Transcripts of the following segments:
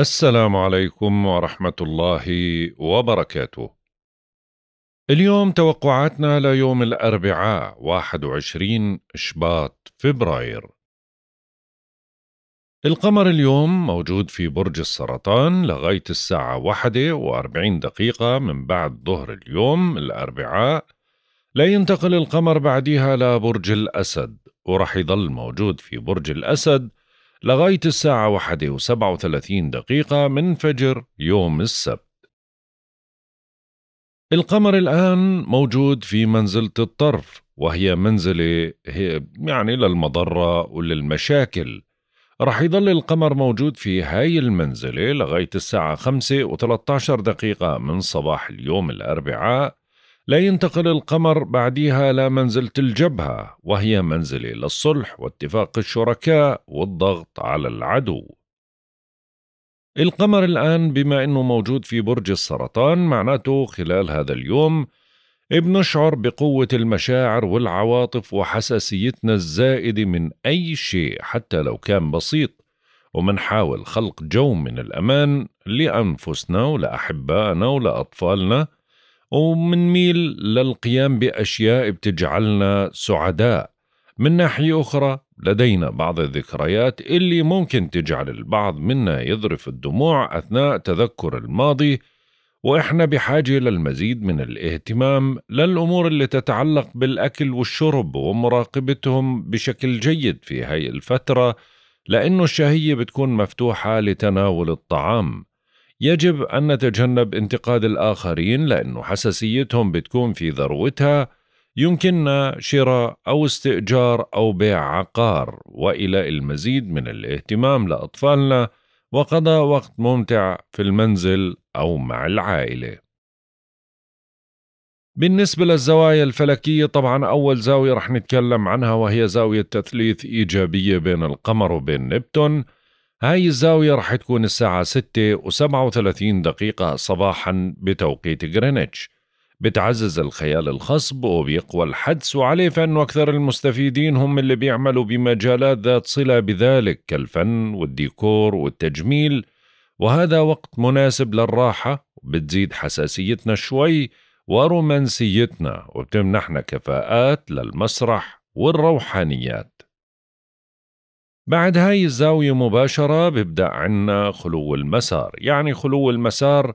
السلام عليكم ورحمة الله وبركاته. اليوم توقعاتنا ليوم الأربعاء 21 شباط فبراير. القمر اليوم موجود في برج السرطان لغاية الساعة واحدة وأربعين دقيقة من بعد ظهر اليوم الأربعاء لا ينتقل القمر بعدها لبرج الأسد ورح يظل موجود في برج الأسد لغاية الساعة واحدة وسبعة وثلاثين دقيقة من فجر يوم السبت القمر الآن موجود في منزلة الطرف وهي منزلة هي يعني للمضرة وللمشاكل رح يضل القمر موجود في هاي المنزلة لغاية الساعة خمسة وثلاثة عشر دقيقة من صباح اليوم الأربعاء لا ينتقل القمر بعديها إلى منزلة الجبهة وهي منزلة للصلح واتفاق الشركاء والضغط على العدو القمر الآن بما أنه موجود في برج السرطان معناته خلال هذا اليوم بنشعر بقوة المشاعر والعواطف وحساسيتنا الزائدة من أي شيء حتى لو كان بسيط ومنحاول خلق جو من الأمان لأنفسنا ولأحبائنا ولأطفالنا ومنميل للقيام بأشياء بتجعلنا سعداء من ناحية أخرى لدينا بعض الذكريات اللي ممكن تجعل البعض منا يذرف الدموع أثناء تذكر الماضي وإحنا بحاجة للمزيد من الاهتمام للأمور اللي تتعلق بالأكل والشرب ومراقبتهم بشكل جيد في هاي الفترة لأنه الشهية بتكون مفتوحة لتناول الطعام يجب أن نتجنب انتقاد الآخرين لأنه حساسيتهم بتكون في ذروتها يمكننا شراء أو استئجار أو بيع عقار وإلى المزيد من الاهتمام لأطفالنا وقضاء وقت ممتع في المنزل أو مع العائلة. بالنسبة للزوايا الفلكية طبعا أول زاوية رح نتكلم عنها وهي زاوية تثليث إيجابية بين القمر وبين نبتون هاي الزاوية رح تكون الساعة 6 و37 دقيقة صباحا بتوقيت غرينتش بتعزز الخيال الخصب وبيقوى الحدس وعليه فأن أكثر المستفيدين هم اللي بيعملوا بمجالات ذات صلة بذلك كالفن والديكور والتجميل وهذا وقت مناسب للراحة بتزيد حساسيتنا شوي ورومانسيتنا وبتمنحنا كفاءات للمسرح والروحانيات بعد هاي الزاوية مباشرة ببدأ عنا خلو المسار يعني خلو المسار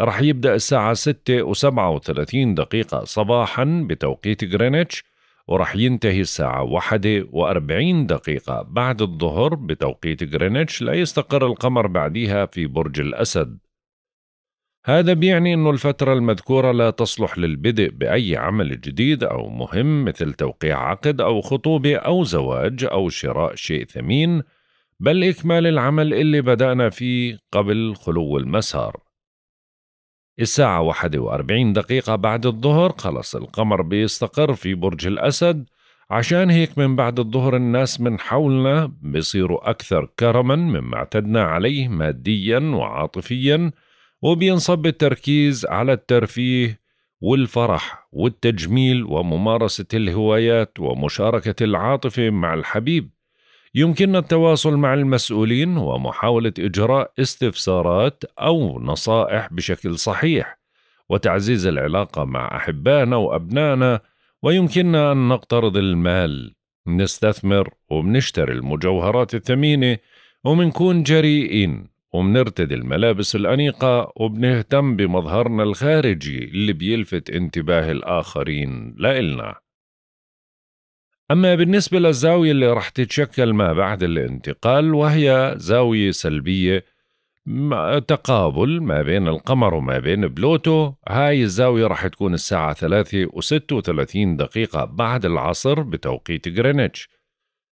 رح يبدأ الساعة 6 و 37 دقيقة صباحا بتوقيت غرينتش ورح ينتهي الساعة 1 و40 دقيقة بعد الظهر بتوقيت غرينتش لا يستقر القمر بعدها في برج الأسد هذا بيعني أنه الفترة المذكورة لا تصلح للبدء بأي عمل جديد أو مهم مثل توقيع عقد أو خطوبة أو زواج أو شراء شيء ثمين بل إكمال العمل اللي بدأنا فيه قبل خلو المسار الساعة 41 دقيقة بعد الظهر خلص القمر بيستقر في برج الأسد عشان هيك من بعد الظهر الناس من حولنا بيصيروا أكثر كرما مما اعتدنا عليه ماديا وعاطفيا وبينصب التركيز على الترفيه والفرح والتجميل وممارسة الهوايات ومشاركة العاطفة مع الحبيب. يمكننا التواصل مع المسؤولين ومحاولة إجراء استفسارات أو نصائح بشكل صحيح، وتعزيز العلاقة مع أحبائنا وأبنائنا، ويمكننا أن نقترض المال، نستثمر وبنشتري المجوهرات الثمينة ومنكون جريئين وبنرتدي الملابس الأنيقة وبنهتم بمظهرنا الخارجي اللي بيلفت انتباه الآخرين لإلنا أما بالنسبة للزاوية اللي رح تتشكل ما بعد الانتقال وهي زاوية سلبية تقابل ما بين القمر وما بين بلوتو هاي الزاوية رح تكون الساعة 3 و36 دقيقة بعد العصر بتوقيت غرينتش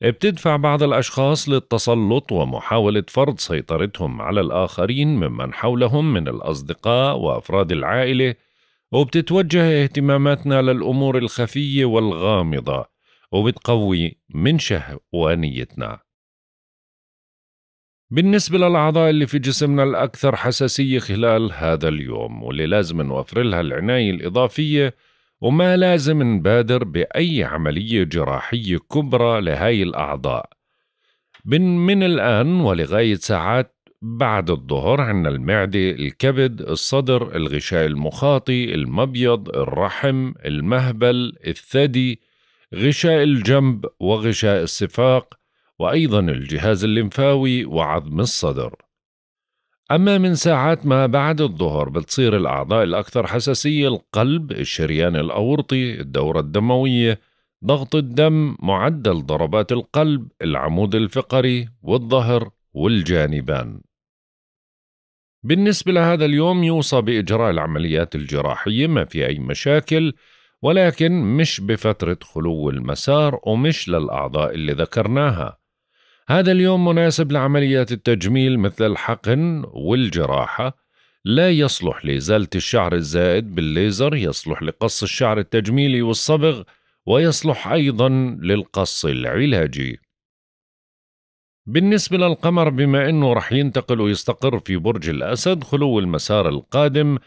بتدفع بعض الأشخاص للتسلط ومحاولة فرض سيطرتهم على الآخرين ممن حولهم من الأصدقاء وأفراد العائلة وبتتوجه اهتماماتنا للأمور الخفية والغامضة وبتقوي من شهوانيتنا بالنسبة للأعضاء اللي في جسمنا الأكثر حساسية خلال هذا اليوم واللي لازم نوفر لها العناية الإضافية وما لازم نبادر بأي عملية جراحية كبرى لهاي الأعضاء من, من الآن ولغاية ساعات بعد الظهر عندنا المعدة الكبد الصدر الغشاء المخاطي المبيض الرحم المهبل الثدي غشاء الجنب وغشاء السفاق وأيضا الجهاز الليمفاوي وعظم الصدر أما من ساعات ما بعد الظهر بتصير الأعضاء الأكثر حساسية القلب، الشريان الأورطي، الدورة الدموية، ضغط الدم، معدل ضربات القلب، العمود الفقري والظهر والجانبان. بالنسبة لهذا اليوم يوصى بإجراء العمليات الجراحية ما في أي مشاكل ولكن مش بفترة خلو المسار ومش للأعضاء اللي ذكرناها هذا اليوم مناسب لعمليات التجميل مثل الحقن والجراحة لا يصلح لإزالة الشعر الزائد بالليزر يصلح لقص الشعر التجميلي والصبغ ويصلح أيضا للقص العلاجي بالنسبة للقمر بما أنه رح ينتقل ويستقر في برج الأسد خلو المسار القادم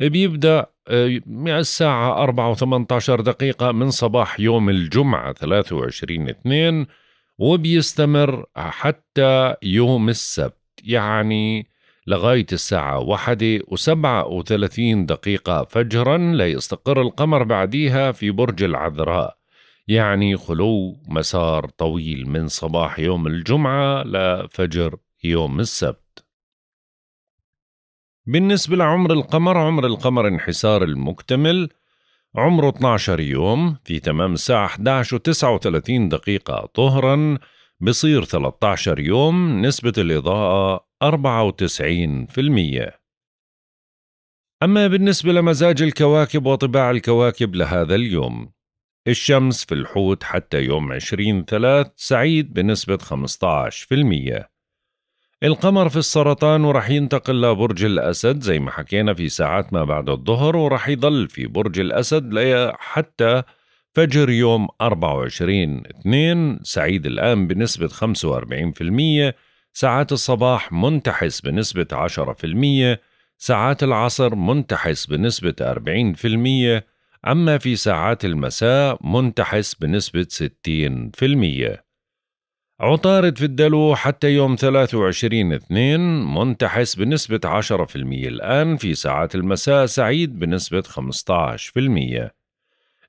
بيبدأ مع آه، الساعة 4 و18 دقيقة من صباح يوم الجمعة 23 2 وبيستمر حتى يوم السبت يعني لغاية الساعة واحدة وسبعة وثلاثين دقيقة فجرا ليستقر القمر بعديها في برج العذراء يعني خلو مسار طويل من صباح يوم الجمعة لفجر يوم السبت بالنسبة لعمر القمر عمر القمر انحسار المكتمل عمره 12 يوم في تمام الساعة 11 و 39 دقيقة ظهرا بصير 13 يوم نسبة الإضاءة 94% أما بالنسبة لمزاج الكواكب وطباع الكواكب لهذا اليوم الشمس في الحوت حتى يوم 20 3 سعيد بنسبة 15% القمر في السرطان ورح ينتقل لبرج الأسد زي ما حكينا في ساعات ما بعد الظهر ورح يضل في برج الأسد حتى فجر يوم 24 2 سعيد الآن بنسبة 45% ساعات الصباح منتحس بنسبة 10% ساعات العصر منتحس بنسبة 40% أما في ساعات المساء منتحس بنسبة 60% عطارد في الدلو حتى يوم 23 اثنين منتحس بنسبة 10% الآن في ساعات المساء سعيد بنسبة 15%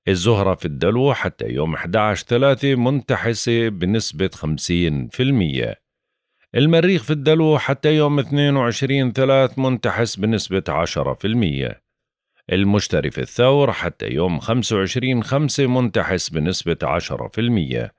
الزهرة في الدلو حتى يوم 11 ثلاثة منتحسة بنسبة 50% المريخ في الدلو حتى يوم 22 ثلاث منتحس بنسبة 10% المشتري في الثور حتى يوم 25 خمسة منتحس بنسبة 10%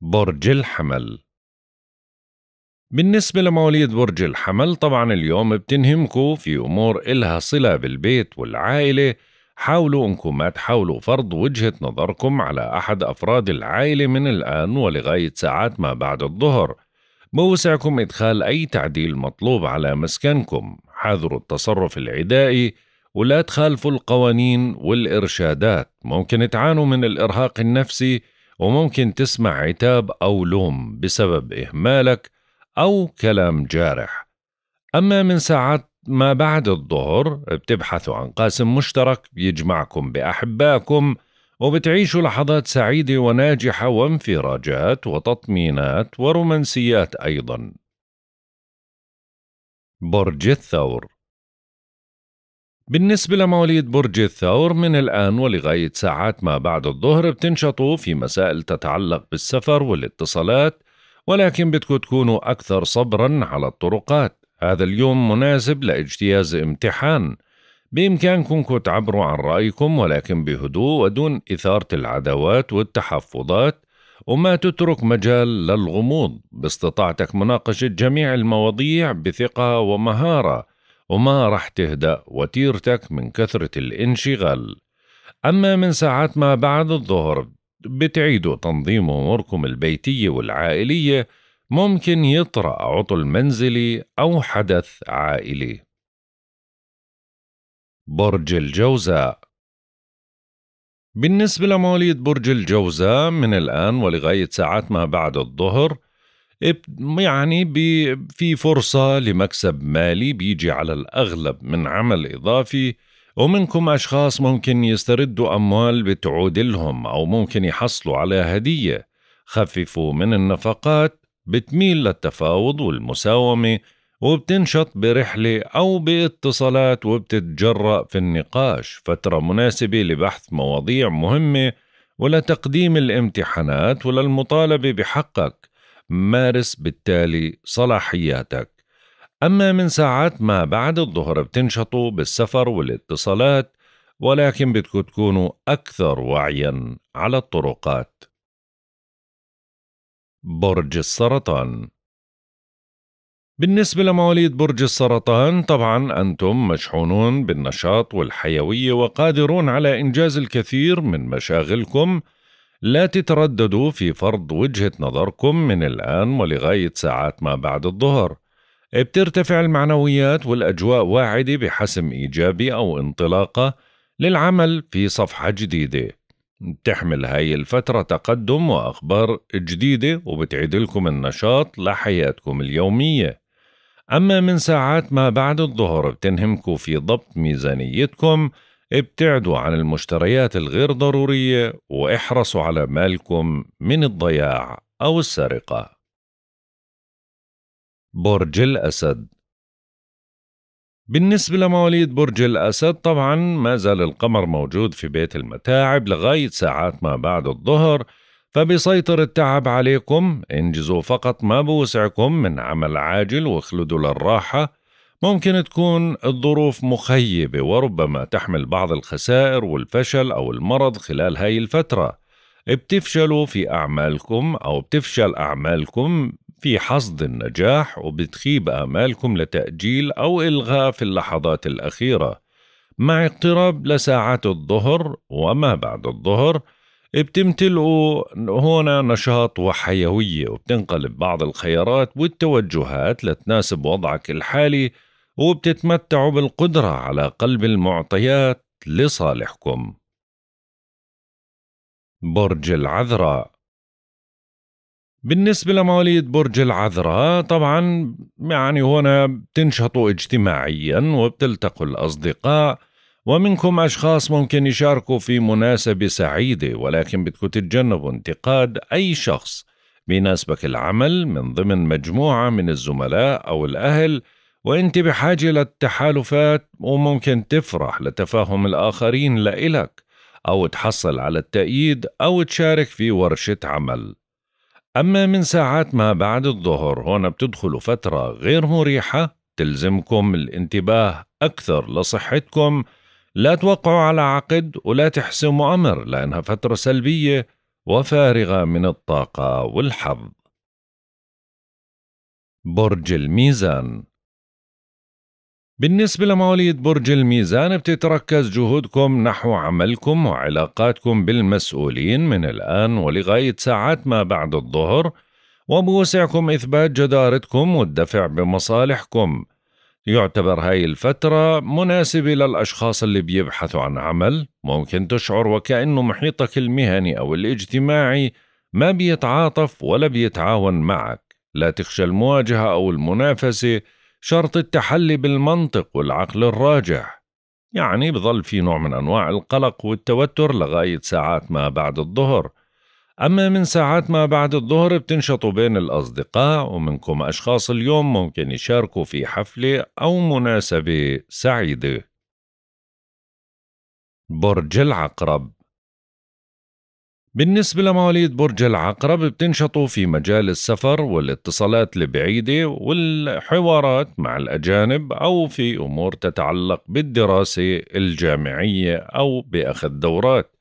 برج الحمل بالنسبة لمواليد برج الحمل طبعا اليوم بتنهمكوا في أمور إلها صلة بالبيت والعائلة حاولوا أنكم ما تحاولوا فرض وجهة نظركم على أحد أفراد العائلة من الآن ولغاية ساعات ما بعد الظهر بوسعكم إدخال أي تعديل مطلوب على مسكنكم حاذروا التصرف العدائي ولا تخالفوا القوانين والإرشادات ممكن تعانوا من الإرهاق النفسي وممكن تسمع عتاب أو لوم بسبب إهمالك أو كلام جارح أما من ساعات ما بعد الظهر بتبحثوا عن قاسم مشترك يجمعكم بأحبائكم وبتعيشوا لحظات سعيدة وناجحة وانفراجات وتطمينات ورومانسيات أيضا برج الثور بالنسبة لمواليد برج الثور من الآن ولغاية ساعات ما بعد الظهر بتنشطوا في مسائل تتعلق بالسفر والاتصالات ولكن بدكم تكونوا أكثر صبرا على الطرقات هذا اليوم مناسب لاجتياز امتحان بإمكانكم تعبروا عن رأيكم ولكن بهدوء ودون إثارة العداوات والتحفظات وما تترك مجال للغموض باستطاعتك مناقشة جميع المواضيع بثقة ومهارة وما رح تهدأ وتيرتك من كثرة الانشغال أما من ساعات ما بعد الظهر بتعيدوا تنظيم أموركم البيتية والعائلية ممكن يطرأ عطل منزلي أو حدث عائلي برج الجوزاء بالنسبة لمواليد برج الجوزاء من الآن ولغاية ساعات ما بعد الظهر يعني في فرصة لمكسب مالي بيجي على الأغلب من عمل إضافي ومنكم أشخاص ممكن يستردوا أموال بتعود لهم أو ممكن يحصلوا على هدية خففوا من النفقات بتميل للتفاوض والمساومة وبتنشط برحلة أو باتصالات وبتتجرأ في النقاش فترة مناسبة لبحث مواضيع مهمة ولتقديم الامتحانات وللمطالبة بحقك مارس بالتالي صلاحياتك أما من ساعات ما بعد الظهر بتنشطوا بالسفر والاتصالات ولكن بدكم تكونوا أكثر وعيا على الطرقات برج السرطان بالنسبة لمواليد برج السرطان طبعا أنتم مشحونون بالنشاط والحيوية وقادرون على إنجاز الكثير من مشاغلكم لا تترددوا في فرض وجهة نظركم من الآن ولغاية ساعات ما بعد الظهر بترتفع المعنويات والأجواء واعدة بحسم إيجابي أو انطلاقة للعمل في صفحة جديدة بتحمل هاي الفترة تقدم وأخبار جديدة لكم النشاط لحياتكم اليومية أما من ساعات ما بعد الظهر بتنهمكوا في ضبط ميزانيتكم ابتعدوا عن المشتريات الغير ضرورية واحرصوا على مالكم من الضياع أو السرقة برج الأسد بالنسبة لمواليد برج الأسد طبعا ما زال القمر موجود في بيت المتاعب لغاية ساعات ما بعد الظهر فبيسيطر التعب عليكم انجزوا فقط ما بوسعكم من عمل عاجل واخلدوا للراحة ممكن تكون الظروف مخيبة وربما تحمل بعض الخسائر والفشل أو المرض خلال هاي الفترة بتفشلوا في أعمالكم أو بتفشل أعمالكم في حصد النجاح وبتخيب آمالكم لتأجيل أو إلغاء في اللحظات الأخيرة مع اقتراب لساعات الظهر وما بعد الظهر بتمتلئوا هنا نشاط وحيوية وبتنقلب بعض الخيارات والتوجهات لتناسب وضعك الحالي وبتتمتعوا بالقدرة على قلب المعطيات لصالحكم برج العذراء بالنسبة لمواليد برج العذراء طبعا يعني هنا بتنشطوا اجتماعيا وبتلتقوا الأصدقاء ومنكم أشخاص ممكن يشاركوا في مناسبة سعيدة ولكن بدكم تتجنبوا انتقاد أي شخص بيناسبك العمل من ضمن مجموعة من الزملاء أو الأهل وانت بحاجة للتحالفات وممكن تفرح لتفاهم الآخرين لإلك أو تحصل على التأييد أو تشارك في ورشة عمل أما من ساعات ما بعد الظهر هون بتدخلوا فترة غير مريحة تلزمكم الانتباه أكثر لصحتكم لا توقعوا على عقد ولا تحسموا أمر لأنها فترة سلبية وفارغة من الطاقة والحظ برج الميزان بالنسبة لمواليد برج الميزان بتتركز جهودكم نحو عملكم وعلاقاتكم بالمسؤولين من الآن ولغاية ساعات ما بعد الظهر وبوسعكم إثبات جدارتكم والدفع بمصالحكم يعتبر هاي الفترة مناسبة للأشخاص اللي بيبحثوا عن عمل ممكن تشعر وكأنه محيطك المهني أو الاجتماعي ما بيتعاطف ولا بيتعاون معك لا تخشى المواجهة أو المنافسة شرط التحلي بالمنطق والعقل الراجح يعني بظل في نوع من أنواع القلق والتوتر لغاية ساعات ما بعد الظهر أما من ساعات ما بعد الظهر بتنشطوا بين الأصدقاء ومنكم أشخاص اليوم ممكن يشاركوا في حفلة أو مناسبة سعيدة برج العقرب بالنسبة لمواليد برج العقرب بتنشطوا في مجال السفر والاتصالات البعيدة والحوارات مع الأجانب أو في أمور تتعلق بالدراسة الجامعية أو بأخذ دورات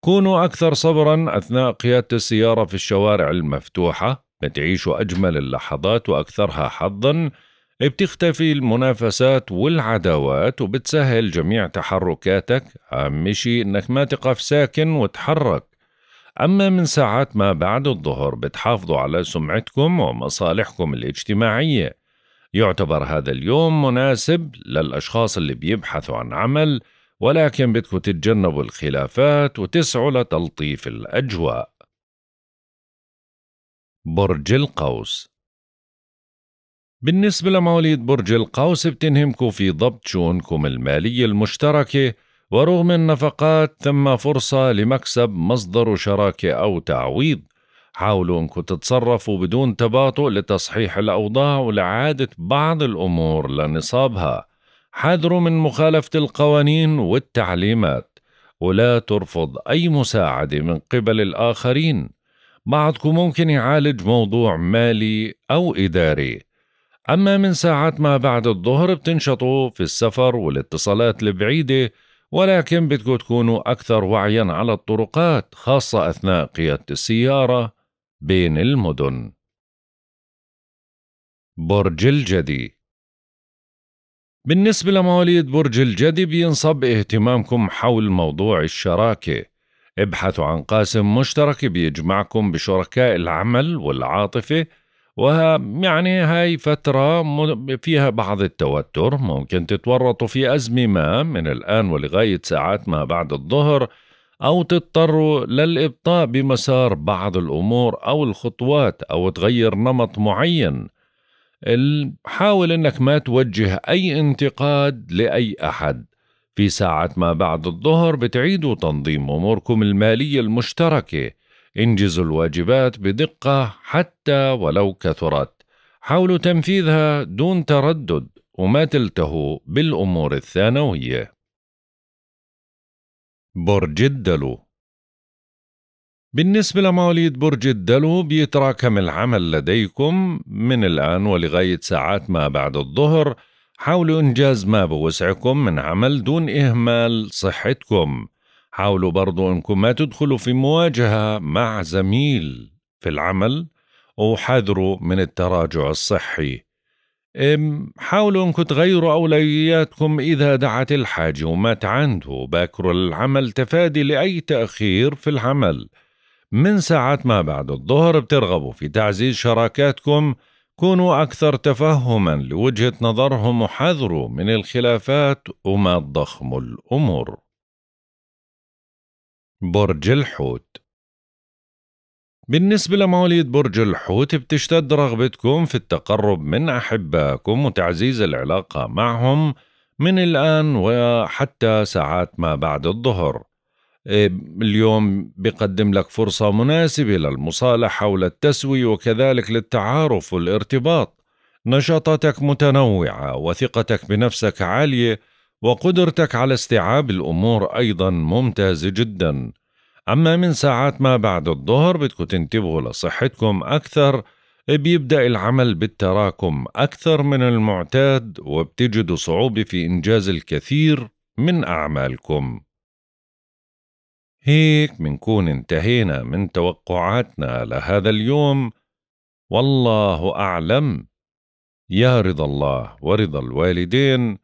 كونوا أكثر صبرا أثناء قيادة السيارة في الشوارع المفتوحة بتعيشوا أجمل اللحظات وأكثرها حظا بتختفي المنافسات والعداوات وبتسهل جميع تحركاتك أهم شيء أنك ما تقف ساكن وتحرك أما من ساعات ما بعد الظهر بتحافظوا على سمعتكم ومصالحكم الاجتماعية يعتبر هذا اليوم مناسب للأشخاص اللي بيبحثوا عن عمل ولكن بدكم تتجنبوا الخلافات وتسعوا لتلطيف الأجواء برج القوس بالنسبة لمواليد برج القوس بتنهمكم في ضبط شؤونكم المالية المشتركة ورغم النفقات ثم فرصة لمكسب مصدر شراكة أو تعويض حاولوا أنكم تتصرفوا بدون تباطؤ لتصحيح الأوضاع ولعادة بعض الأمور لنصابها حذروا من مخالفة القوانين والتعليمات ولا ترفض أي مساعدة من قبل الآخرين بعضكم ممكن يعالج موضوع مالي أو إداري أما من ساعات ما بعد الظهر بتنشطوا في السفر والاتصالات البعيدة ولكن بدكم تكونوا أكثر وعيا على الطرقات خاصة أثناء قيادة السيارة بين المدن برج الجدي بالنسبة لمواليد برج الجدي بينصب اهتمامكم حول موضوع الشراكة ابحثوا عن قاسم مشترك بيجمعكم بشركاء العمل والعاطفة ويعني هاي فترة فيها بعض التوتر ممكن تتورطوا في أزمة ما من الآن ولغاية ساعات ما بعد الظهر أو تضطروا للإبطاء بمسار بعض الأمور أو الخطوات أو تغير نمط معين حاول أنك ما توجه أي انتقاد لأي أحد في ساعة ما بعد الظهر بتعيدوا تنظيم أموركم المالية المشتركة انجزوا الواجبات بدقة حتى ولو كثرت حاولوا تنفيذها دون تردد وما تلتهوا بالأمور الثانوية برج الدلو بالنسبة لمواليد برج الدلو بيتراكم العمل لديكم من الآن ولغاية ساعات ما بعد الظهر حاولوا إنجاز ما بوسعكم من عمل دون إهمال صحتكم حاولوا برضو انكم ما تدخلوا في مواجهه مع زميل في العمل وحذروا من التراجع الصحي حاولوا انكم تغيروا اولوياتكم اذا دعت الحاجه وما تعنده باكروا العمل تفادي لاي تاخير في العمل من ساعة ما بعد الظهر بترغبوا في تعزيز شراكاتكم كونوا أكثر تفهما لوجهة نظرهم وحذروا من الخلافات وما تضخموا الأمور برج الحوت بالنسبة لمواليد برج الحوت بتشتد رغبتكم في التقرب من أحبائكم وتعزيز العلاقة معهم من الآن وحتى ساعات ما بعد الظهر إيه، اليوم بقدم لك فرصة مناسبة للمصالحة وللتسوية وكذلك للتعارف والارتباط نشاطاتك متنوعة وثقتك بنفسك عالية وقدرتك على استيعاب الأمور أيضا ممتازة جدا أما من ساعات ما بعد الظهر بدكم تنتبهوا لصحتكم أكثر بيبدأ العمل بالتراكم أكثر من المعتاد وبتجدوا صعوبة في إنجاز الكثير من أعمالكم هيك منكون انتهينا من توقعاتنا لهذا اليوم والله أعلم يا رضا الله ورضا الوالدين